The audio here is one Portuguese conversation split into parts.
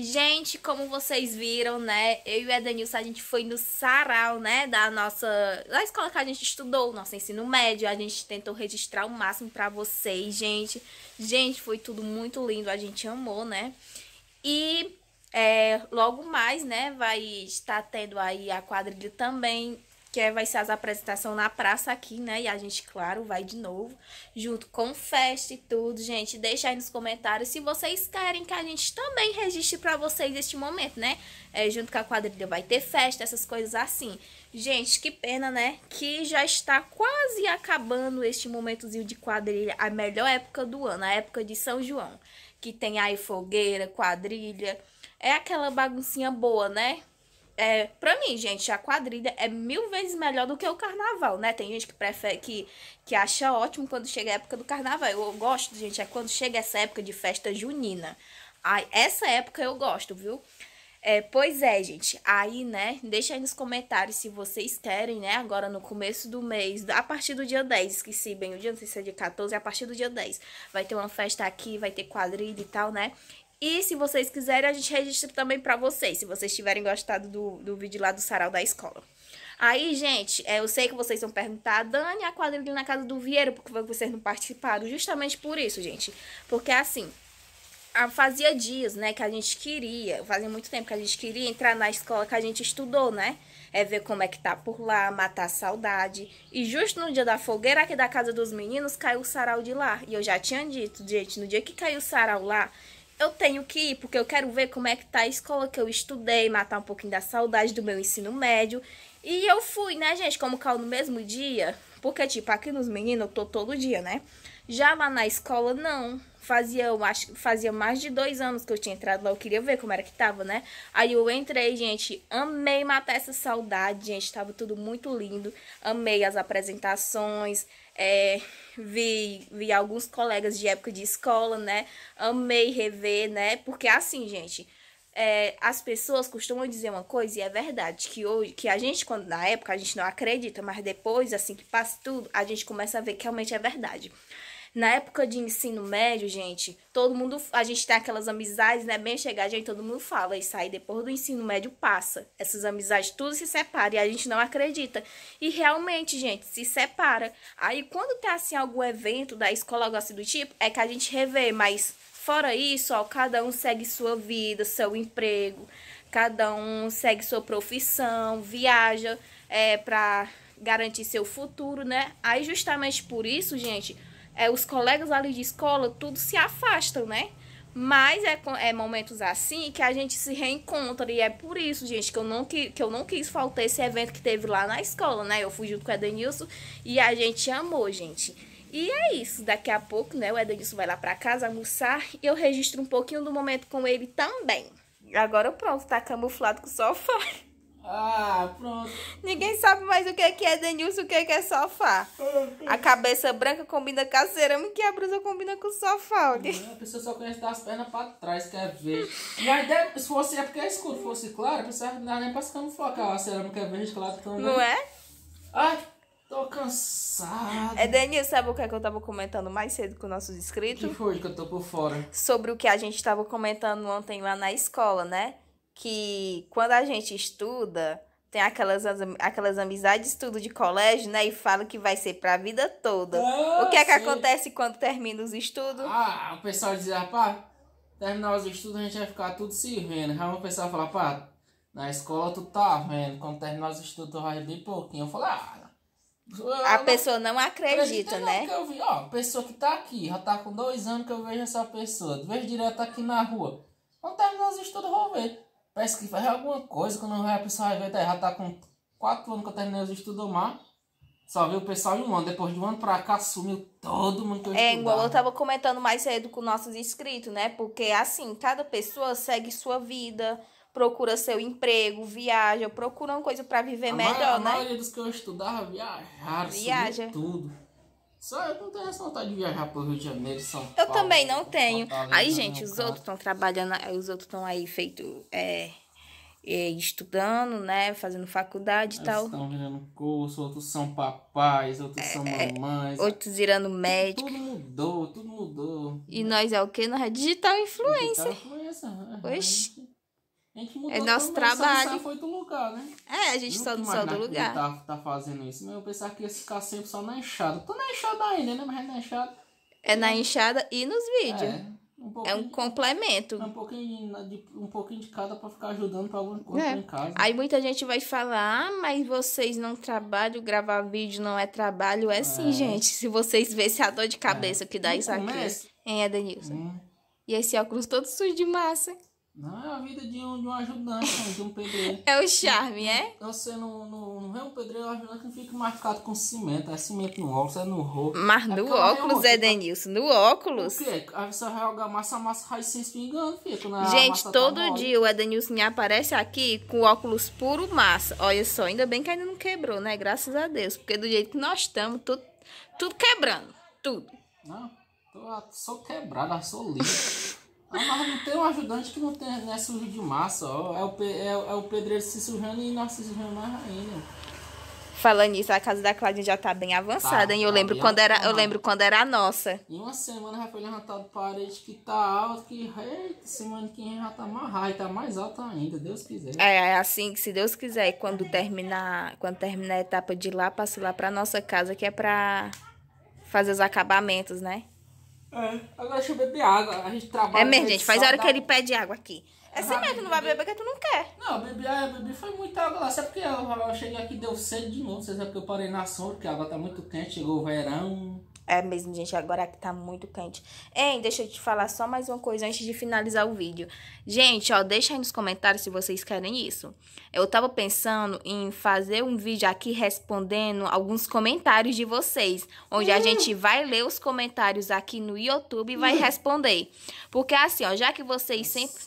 Gente, como vocês viram, né? Eu e o Edenilson, a gente foi no sarau, né? Da nossa. Da escola que a gente estudou, nosso ensino médio. A gente tentou registrar o máximo para vocês, gente. Gente, foi tudo muito lindo. A gente amou, né? E é, logo mais, né? Vai estar tendo aí a quadrilha também que é, vai ser as apresentações na praça aqui, né? E a gente, claro, vai de novo, junto com festa e tudo. Gente, deixa aí nos comentários se vocês querem que a gente também registre para vocês este momento, né? É, junto com a quadrilha vai ter festa, essas coisas assim. Gente, que pena, né? Que já está quase acabando este momentozinho de quadrilha, a melhor época do ano, a época de São João. Que tem aí fogueira, quadrilha. É aquela baguncinha boa, né? É, pra mim, gente, a quadrilha é mil vezes melhor do que o carnaval, né? Tem gente que prefere que, que acha ótimo quando chega a época do carnaval. Eu gosto, gente, é quando chega essa época de festa junina. Ai, essa época eu gosto, viu? É, pois é, gente. Aí, né, deixa aí nos comentários se vocês querem, né, agora no começo do mês, a partir do dia 10, esqueci bem, o dia não sei se é de 14, a partir do dia 10, vai ter uma festa aqui, vai ter quadrilha e tal, né? E se vocês quiserem, a gente registra também para vocês, se vocês tiverem gostado do, do vídeo lá do sarau da escola. Aí, gente, é, eu sei que vocês vão perguntar, Dani, a quadrilha na casa do Vieira, por que vocês não participaram? Justamente por isso, gente. Porque, assim, fazia dias, né, que a gente queria, fazia muito tempo que a gente queria entrar na escola que a gente estudou, né? É ver como é que tá por lá, matar a saudade. E justo no dia da fogueira aqui da casa dos meninos, caiu o sarau de lá. E eu já tinha dito, gente, no dia que caiu o sarau lá, eu tenho que ir porque eu quero ver como é que tá a escola que eu estudei, matar um pouquinho da saudade do meu ensino médio. E eu fui, né, gente, como caiu no mesmo dia, porque tipo, aqui nos meninos eu tô todo dia, né? Já lá na escola, não. Fazia, eu acho, fazia mais de dois anos que eu tinha entrado lá, eu queria ver como era que tava, né? Aí eu entrei, gente, amei matar essa saudade, gente, tava tudo muito lindo. Amei as apresentações, é, vi, vi alguns colegas de época de escola, né? Amei rever, né? Porque assim, gente, é, as pessoas costumam dizer uma coisa e é verdade que hoje que a gente quando na época a gente não acredita mas depois assim que passa tudo a gente começa a ver que realmente é verdade na época de ensino médio, gente, todo mundo. A gente tem aquelas amizades, né? Bem gente, todo mundo fala. Isso aí depois do ensino médio passa. Essas amizades tudo se separa e a gente não acredita. E realmente, gente, se separa. Aí quando tem assim algum evento da escola, algo assim do tipo, é que a gente revê, mas. Fora isso, ó, cada um segue sua vida, seu emprego, cada um segue sua profissão, viaja é, para garantir seu futuro, né? Aí justamente por isso, gente, é, os colegas ali de escola, tudo se afastam, né? Mas é, é momentos assim que a gente se reencontra. E é por isso, gente, que eu, não, que, que eu não quis faltar esse evento que teve lá na escola, né? Eu fui junto com o Edenilson e a gente amou, gente. E é isso, daqui a pouco, né? O Edenilson vai lá pra casa almoçar e eu registro um pouquinho do momento com ele também. Agora pronto, tá camuflado com o sofá. Ah, pronto. Ninguém sabe mais o que é, que é Denilson, o que é, que é sofá. A cabeça branca combina com a cerâmica e a blusa combina com o sofá, olha. A pessoa só conhece das pernas pra trás, quer ver. Mas deve, se fosse, é porque é escuro, fosse claro, a pessoa não dá nem pra se camuflar a cerâmica verde claro também. Né? Não é? Ai, tô cansada. É, Denilson, sabe o que é que eu tava comentando mais cedo com nossos inscritos? Que foi que eu tô por fora? Sobre o que a gente tava comentando ontem lá na escola, né? que quando a gente estuda, tem aquelas, aquelas amizades, tudo de colégio, né? E fala que vai ser pra vida toda. Ah, o que é que ah, sim. acontece quando termina os estudos? Ah, o pessoal diz, rapaz, terminar os estudos a gente vai ficar tudo se vendo. Aí o pessoal fala, pá, na escola tu tá vendo, quando terminar os estudos tu vai bem pouquinho. Eu falo, ah. a não, pessoa não acredita, acredita né? Não, eu vi, ó, pessoa que tá aqui, já tá com dois anos que eu vejo essa pessoa, vejo direto aqui na rua. Quando terminar os estudos, eu vou ver. Parece que faz alguma coisa, quando a pessoa vai ver, tá, já tá com 4 anos que eu terminei os estudos do mar. Só viu o pessoal em um ano. Depois de um ano pra cá, sumiu todo mundo que eu É, igual eu tava comentando mais cedo com nossos inscritos, né? Porque, assim, cada pessoa segue sua vida, procura seu emprego, viaja, procura uma coisa para viver a melhor, né? A maioria dos que eu estudava viajaram, viaja. tudo. Só eu não tenho essa vontade de viajar pro Rio de Janeiro, São eu Paulo. Eu também não tenho. aí, gente, os outros estão trabalhando, os outros estão aí feito. É, é, estudando, né? Fazendo faculdade e tal. Estão virando curso, outros são papais, outros é, são é, mamães. Outros virando médico. Tudo mudou, tudo mudou. E nós é o que? Nós é digital influencer. Digital influencer. Né? Oxi gente mudou é nosso trabalho. Só foi do lugar, né? É, a gente só não saiu do lugar. Tá, tá fazendo isso, mas eu pensava que ia ficar sempre só na enxada. Tô na enxada ainda, né? Mas é na enxada. É na enxada e nos vídeos. É. Um é um complemento. É um pouquinho, de, um pouquinho de cada para ficar ajudando para alguma coisa é. em casa. Aí muita gente vai falar, ah, mas vocês não trabalham, gravar vídeo não é trabalho. É, é. sim, gente. Se vocês se a dor de é. cabeça é. que dá isso aqui. Hein, Edenilson? É, hum. E esse óculos todo sujo de massa. Não, é a vida de um, de um ajudante, de um pedreiro. É o charme, é? Você não, não, não vê um pedreiro ajudante não fica marcado com cimento. É cimento no óculos, é no rosto. Mas é no óculos, é, Denilson, no óculos. O quê? Aí você vai jogar massa, massa raiz se esfingando, fica. Né? Gente, todo tá dia o Edenilson aparece aqui com óculos puro massa. Olha só, ainda bem que ainda não quebrou, né? Graças a Deus. Porque do jeito que nós estamos, tudo, tudo quebrando. Tudo. Não, tô, sou quebrada, sou livre. Ah, mas não tem um ajudante que não, tem, não né, sujo de massa, ó. É o, é, é o pedreiro se sujando e nós se sujando mais ainda. Falando nisso, a casa da Cláudia já tá bem avançada, tá, hein? Eu tá lembro, quando era, eu lembro quando era a nossa. Em uma semana já foi levantado parede que tá alto, que eita, semana que vem já tá mais tá mais alta ainda, Deus quiser. É, é assim que se Deus quiser, quando terminar, quando terminar a etapa de lá, passo lá pra nossa casa, que é pra fazer os acabamentos, né? É, agora deixa eu beber água. A gente trabalha. É mesmo, gente. Faz hora que ele pede água aqui. É assim mesmo que não vai beber porque tu não quer. Não, bebi, ah, é, bebi foi muita água lá. Sabe porque eu, eu cheguei aqui deu sede de novo. Você sabe é que eu parei na sombra, porque a água tá muito quente, chegou o verão. É mesmo, gente, agora que tá muito quente. Hein, deixa eu te falar só mais uma coisa antes de finalizar o vídeo. Gente, ó, deixa aí nos comentários se vocês querem isso. Eu tava pensando em fazer um vídeo aqui respondendo alguns comentários de vocês, onde a hum. gente vai ler os comentários aqui no YouTube e vai hum. responder. Porque assim, ó, já que vocês sempre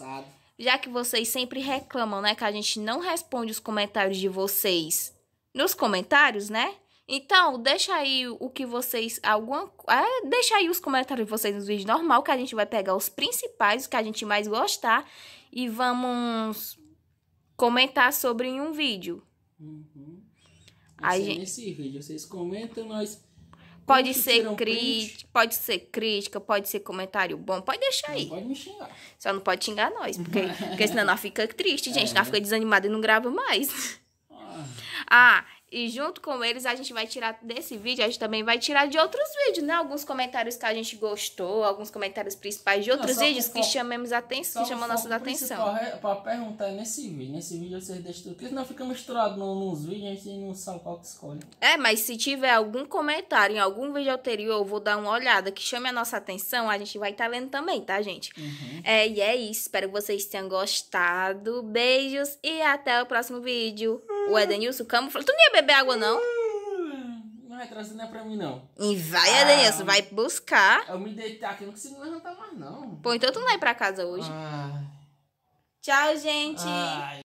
já que vocês sempre reclamam, né, que a gente não responde os comentários de vocês nos comentários, né? Então, deixa aí o que vocês. Alguma, é, deixa aí os comentários de vocês nos vídeos normal, que a gente vai pegar os principais, os que a gente mais gostar, e vamos comentar sobre em um vídeo. Uhum. É gente... Nesse vídeo, vocês comentam, nós. Pode ser, crítica, pode ser crítica, pode ser comentário bom, pode deixar não aí. Pode me xingar. Só não pode xingar nós, porque, porque senão nós fica triste, gente. É. Nós fica desanimado e não grava mais. ah, ah e junto com eles, a gente vai tirar desse vídeo, a gente também vai tirar de outros vídeos, né? Alguns comentários que a gente gostou, alguns comentários principais de outros Não, vídeos que, chamamos chamemos atenção, que chamam nossa atenção. É pra perguntar nesse vídeo. Nesse vídeo vocês deixam tudo. Porque senão fica misturado nos vídeos, a gente não sabe qual que escolhe. É, mas se tiver algum comentário em algum vídeo anterior, eu vou dar uma olhada que chame a nossa atenção, a gente vai estar tá lendo também, tá, gente? Uhum. É, e é isso. Espero que vocês tenham gostado. Beijos e até o próximo vídeo. O Edenilson Camo falou: Tu não ia beber água, não? Hum, não é trazer, não é pra mim, não. E vai, ah, Edenilson, vai buscar. Eu me deitar tá aqui, não consigo levantar mais, não. Pô, então tu não vai pra casa hoje. Ah. Tchau, gente. Ai.